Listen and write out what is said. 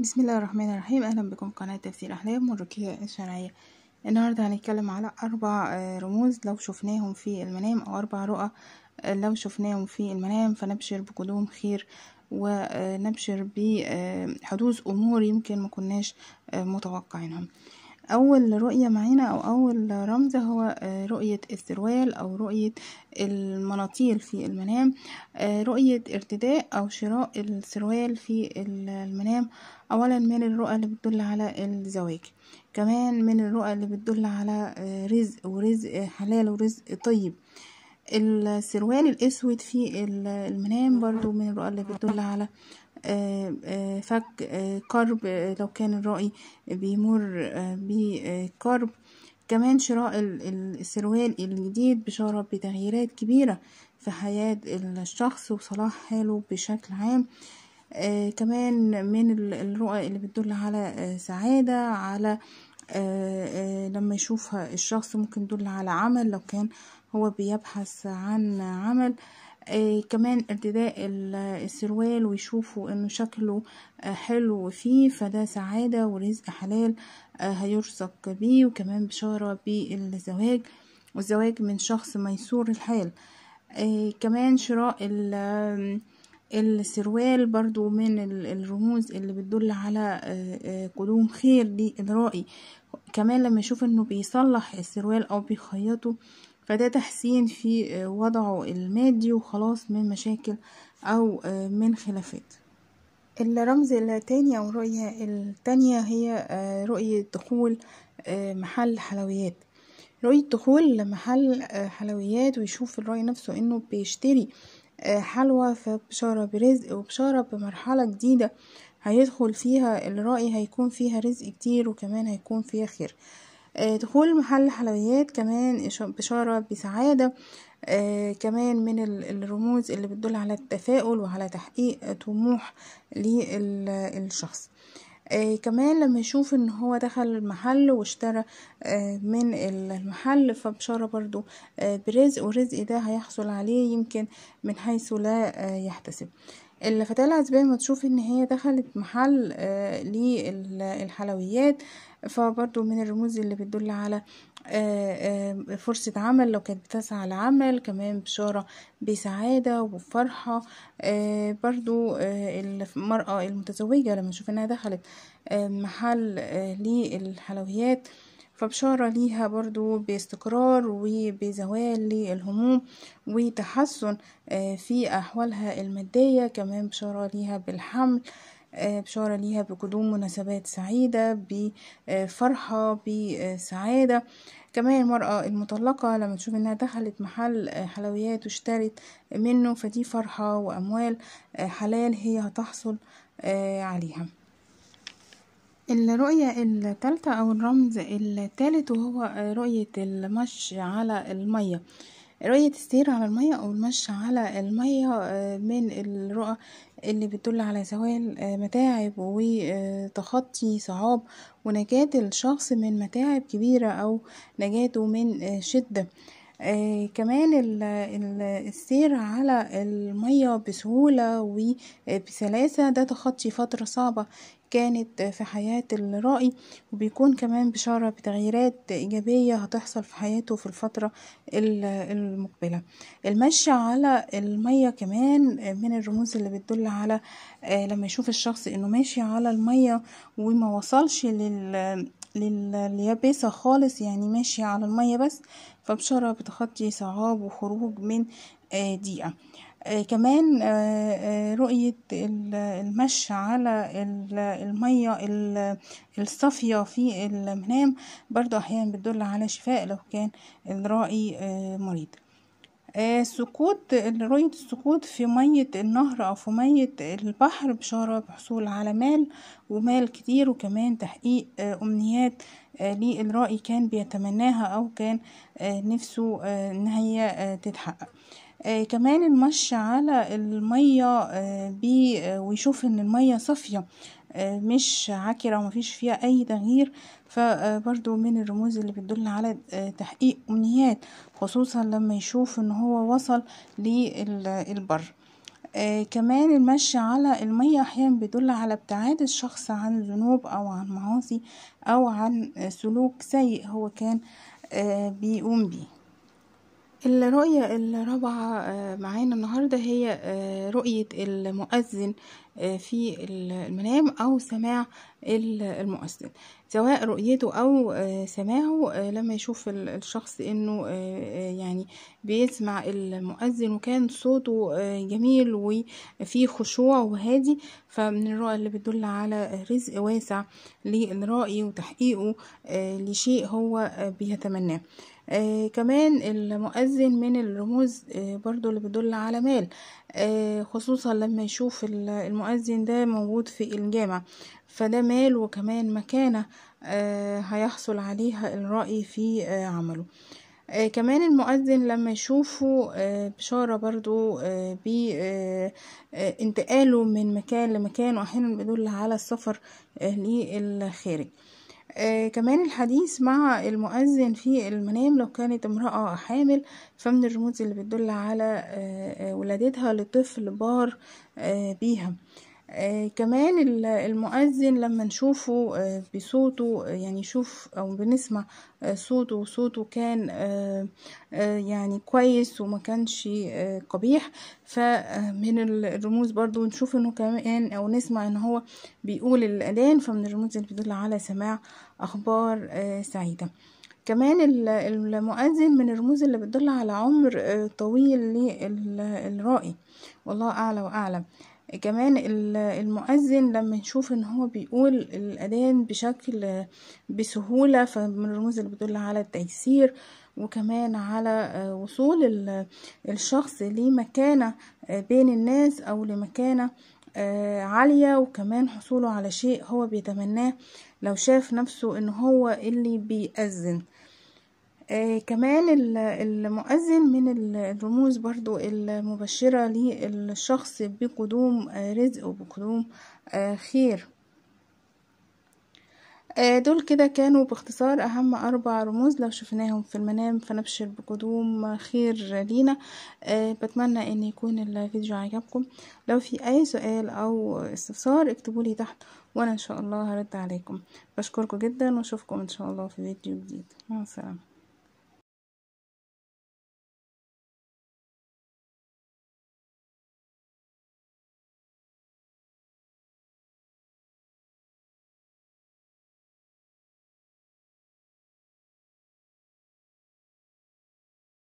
بسم الله الرحمن الرحيم اهلا بكم قناة تفسير احلام والرقية الشرعية النهاردة هنتكلم على اربع آه، رموز لو شفناهم في المنام او اربع رؤى آه، لو شفناهم في المنام فنبشر بقدوم خير ونبشر آه، بحدوث امور يمكن ما كناش متوقعينها أول رؤية معانا أو أول رمز هو آه، رؤية السروال أو رؤية المناطيل في المنام آه، رؤية ارتداء أو شراء السروال في المنام أولا من الرؤى اللي بتدل على الزواج كمان من الرؤى اللي بتدل على آه، رزق ورزق حلال ورزق طيب السروال الأسود في المنام برضو من الرؤى اللي بتدل على آه، آه، فك آه، كرب لو كان الرأي بيمر بكرب كمان شراء السروال الجديد بشارة بتغييرات كبيرة في حياة الشخص وصلاح حاله بشكل عام كمان من الرؤى اللي بتدل على سعادة على لما يشوفها الشخص ممكن تدل على عمل لو كان هو بيبحث عن عمل آه كمان ارتداء السروال ويشوفوا انه شكله آه حلو فيه فده سعادة ورزق حلال آه هيرزق بيه وكمان بشارة بالزواج والزواج من شخص ميسور الحال آه كمان شراء السروال برضو من الرموز اللي بتدل على آه، آه، قدوم خير للرائي كمان لما يشوف انه بيصلح السروال او بيخيطه فده تحسين في آه، وضعه المادي وخلاص من مشاكل او من خلافات الرمز التاني او الرؤية التانية هي رؤية دخول محل حلويات رؤية دخول محل حلويات ويشوف الرأي نفسه انه بيشتري آه، حلوة فبشارة برزق وبشارة بمرحلة جديدة هيدخل فيها الرأي هيكون فيها رزق كتير وكمان هيكون فيها خير آه، دخول محل حلويات كمان بشارة بسعادة آه، كمان من الرموز اللي بتدل على التفاؤل وعلى تحقيق طموح للشخص آه كمان لما يشوف ان هو دخل المحل واشترى آه من المحل فبشارة برضو آه برزق ورزق ده هيحصل عليه يمكن من حيث لا آه يحتسب الفتاة ما تشوف ان هي دخلت محل آه، للحلويات فبرضو من الرموز اللي بتدل على آه، آه، فرصة عمل لو كانت بتسعى لعمل كمان بشارة بسعادة وفرحة برضو المرأة المتزوجة لما تشوف انها دخلت محل للحلويات فبشارة ليها برضو باستقرار وبزوال للهموم وتحسن آه، في أحوالها المادية كمان بشارة ليها بالحمل آه، بشارة ليها بقدوم مناسبات سعيدة بفرحة بسعادة كمان المرأة المطلقة لما تشوف انها دخلت محل آه، حلويات واشترت منه فدي فرحة وأموال حلال هي هتحصل عليها الرؤية التالتة أو الرمز التالت وهو رؤية المشي على المية رؤية السير على المية أو المشي على المية آه، من الرؤى اللي بتدل على زوال آه، متاعب وتخطي صعاب ونجاة الشخص من متاعب كبيرة أو نجاته من آه، شدة آه كمان السير على المية بسهولة وبسلاسة ده تخطي فترة صعبة كانت في حياة الرائي وبيكون كمان بشارة بتغييرات إيجابية هتحصل في حياته في الفترة المقبلة المشي على المية كمان من الرموز اللي بتدل على آه، لما يشوف الشخص انه ماشي على المية وما وصلش لل لليابسة خالص يعني ماشي على المية بس فبشارة بتخطي صعاب وخروج من دقيقة آه، آه، كمان آه، آه، رؤية المشي على المية الصافية في المنام برضو أحيانا بتدل على شفاء لو كان الرائي مريض سقوط رؤية السقوط في مية النهر أو في مية البحر بشارة بحصول على مال ومال كتير وكمان تحقيق أمنيات للرائي كان بيتمناها أو كان نفسه إن هي تتحقق آه كمان المشي على المية آه بي آه ويشوف ان المية صافية آه مش عكرة ومفيش فيها اي تغيير فبرضو آه، من الرموز اللي بتدل على آه تحقيق امنيات خصوصا لما يشوف ان هو وصل للبر آه كمان المشي على المية أحيانا بيدل على ابتعاد الشخص عن ذنوب أو عن معاصي أو عن آه، سلوك سيء هو كان آه بيقوم بيه الرؤية الرابعة آه، معانا النهاردة هي آه، رؤية المؤذن آه، في المنام أو سماع المؤذن سواء رؤيته أو سماعه لما يشوف الشخص إنه يعني بيسمع المؤذن وكان صوته جميل وفيه خشوع وهادي فمن الرؤى اللي بتدل على رزق واسع للرائي وتحقيقه لشيء هو بيتمناه آه كمان المؤذن من الرموز آه برضو اللي بيدل على مال آه خصوصا لما يشوف المؤذن ده موجود في الجامع فده مال وكمان مكانة آه هيحصل عليها الرأي في آه عمله آه كمان المؤذن لما يشوفه آه بشارة برضو آه بانتقاله آه آه من مكان لمكان وأحيانا بيدل على السفر آه للخارج آه كمان الحديث مع المؤذن في المنام لو كانت امرأة حامل فمن الرموز اللي بتدل على آه, آه، ولادتها لطفل بار آه بيها آه آه كمان المؤذن لما نشوفه آه بصوته آه، يعني شوف او بنسمع آه، صوته وصوته كان آه، يعني كويس وما كانش قبيح فمن الرموز برضو نشوف انه كمان او نسمع ان هو بيقول الاذان فمن الرموز اللي بتدل على سماع اخبار سعيده كمان المؤذن من الرموز اللي بتدل على عمر طويل للرائي والله اعلى واعلم كمان المؤذن لما نشوف ان هو بيقول الاذان بشكل بسهولة فمن الرموز اللي بتدل على التيسير وكمان على آه، وصول الشخص لمكانة آه، بين الناس او لمكانة آه، عالية وكمان حصوله على شيء هو بيتمناه لو شاف نفسه ان هو اللي بيأذن آه كمان المؤذن من الرموز برضو المبشرة للشخص بقدوم آه رزق وبقدوم آه خير آه، دول كده كانوا باختصار أهم أربع رموز لو شفناهم في المنام فنبشر بقدوم خير لينا آه، بتمنى أن يكون الفيديو عجبكم لو في أي سؤال أو استفسار اكتبولي تحت وأنا إن شاء الله هرد عليكم بشكركم جدا وأشوفكم إن شاء الله في فيديو جديد مع السلامة